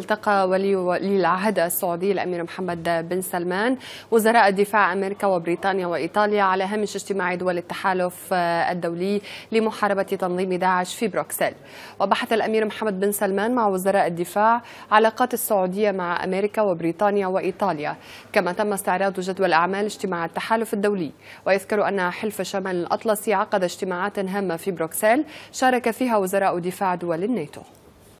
التقى ولي, ولي العهد السعودي الامير محمد بن سلمان وزراء الدفاع امريكا وبريطانيا وايطاليا على هامش اجتماع دول التحالف الدولي لمحاربه تنظيم داعش في بروكسل وبحث الامير محمد بن سلمان مع وزراء الدفاع علاقات السعوديه مع امريكا وبريطانيا وايطاليا كما تم استعراض جدول اعمال اجتماع التحالف الدولي ويذكر ان حلف شمال الاطلسي عقد اجتماعات هامه في بروكسل شارك فيها وزراء دفاع دول الناتو